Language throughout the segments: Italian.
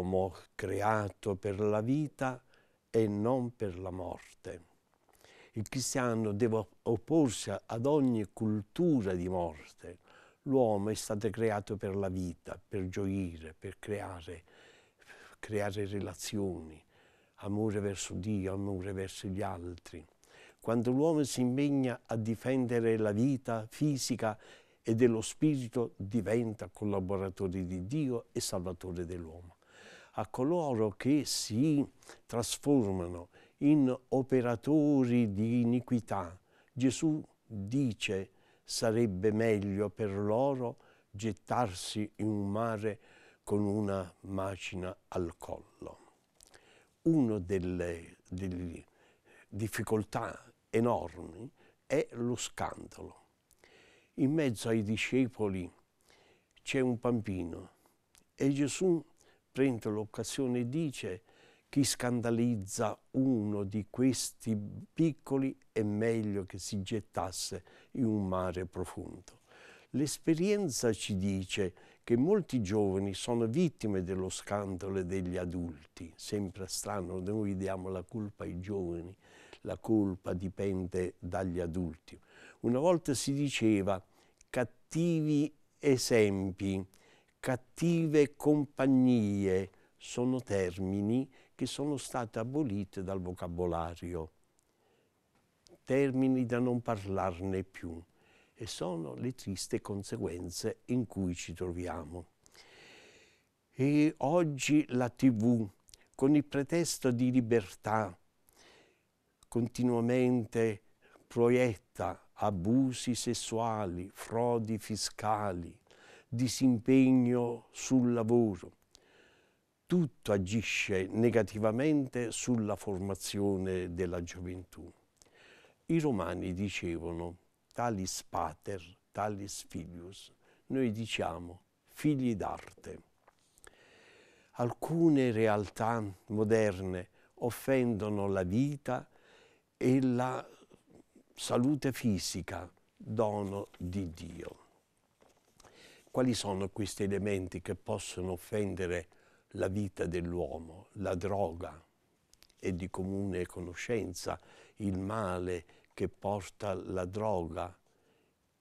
l'uomo creato per la vita e non per la morte. Il cristiano deve opporsi ad ogni cultura di morte. L'uomo è stato creato per la vita, per gioire, per creare, per creare relazioni, amore verso Dio, amore verso gli altri. Quando l'uomo si impegna a difendere la vita fisica e dello spirito, diventa collaboratore di Dio e salvatore dell'uomo a coloro che si trasformano in operatori di iniquità. Gesù dice sarebbe meglio per loro gettarsi in un mare con una macina al collo. Una delle, delle difficoltà enormi è lo scandalo. In mezzo ai discepoli c'è un bambino e Gesù prende l'occasione e dice chi scandalizza uno di questi piccoli è meglio che si gettasse in un mare profondo. L'esperienza ci dice che molti giovani sono vittime dello scandalo degli adulti. Sembra strano, noi diamo la colpa ai giovani, la colpa dipende dagli adulti. Una volta si diceva cattivi esempi cattive compagnie sono termini che sono stati aboliti dal vocabolario, termini da non parlarne più e sono le triste conseguenze in cui ci troviamo. E oggi la TV, con il pretesto di libertà, continuamente proietta abusi sessuali, frodi fiscali, disimpegno sul lavoro. Tutto agisce negativamente sulla formazione della gioventù. I romani dicevano talis pater, talis filius. Noi diciamo figli d'arte. Alcune realtà moderne offendono la vita e la salute fisica, dono di Dio quali sono questi elementi che possono offendere la vita dell'uomo? La droga è di comune conoscenza, il male che porta la droga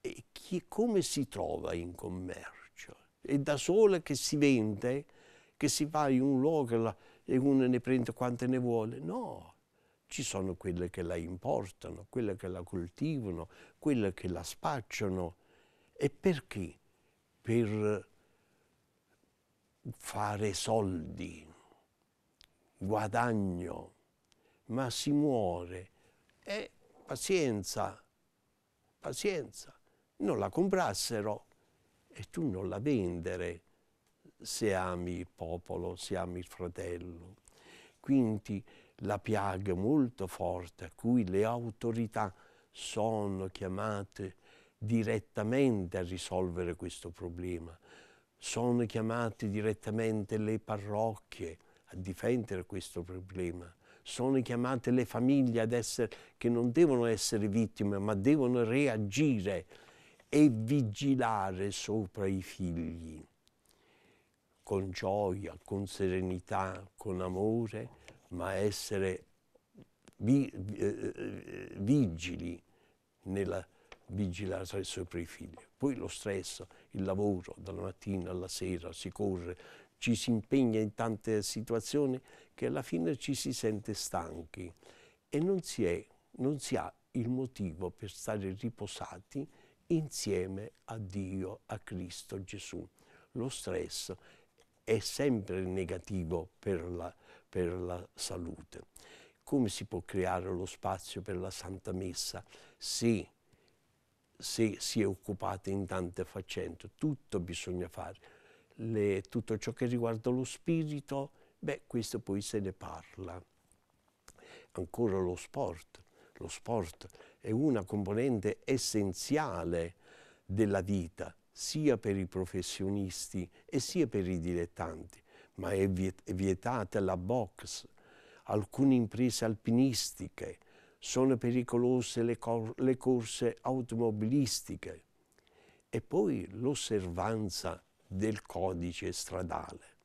e chi, come si trova in commercio? È da sola che si vende, che si va in un luogo e uno ne prende quante ne vuole? No, ci sono quelle che la importano, quelle che la coltivano, quelle che la spacciano. E perché? per fare soldi, guadagno, ma si muore. E pazienza, pazienza, non la comprassero e tu non la vendere se ami il popolo, se ami il fratello. Quindi la piaga molto forte a cui le autorità sono chiamate direttamente a risolvere questo problema. Sono chiamate direttamente le parrocchie a difendere questo problema. Sono chiamate le famiglie ad essere, che non devono essere vittime, ma devono reagire e vigilare sopra i figli con gioia, con serenità, con amore, ma essere vi, eh, eh vigili nella vigilare sempre i figli. Poi lo stress, il lavoro, dalla mattina alla sera si corre, ci si impegna in tante situazioni che alla fine ci si sente stanchi e non si, è, non si ha il motivo per stare riposati insieme a Dio, a Cristo Gesù. Lo stress è sempre negativo per la, per la, salute. Come si può creare lo spazio per la Santa Messa se se si è occupati in tante faccende, tutto bisogna fare. Le, tutto ciò che riguarda lo spirito, beh, questo poi se ne parla. Ancora lo sport. Lo sport è una componente essenziale della vita, sia per i professionisti e sia per i dilettanti, ma è vietata la box, alcune imprese alpinistiche, sono pericolose le, le corse automobilistiche e poi l'osservanza del codice stradale.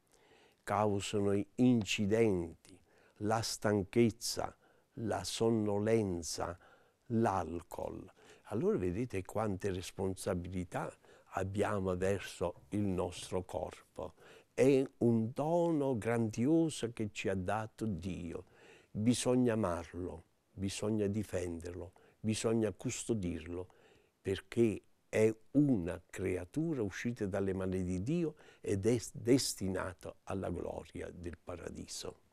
Causano incidenti, la stanchezza, la sonnolenza, l'alcol. Allora vedete quante responsabilità abbiamo verso il nostro corpo. È un dono grandioso che ci ha dato Dio. Bisogna amarlo, bisogna difenderlo, bisogna custodirlo, perché è una creatura uscita dalle mani di Dio ed è destinata alla gloria del paradiso.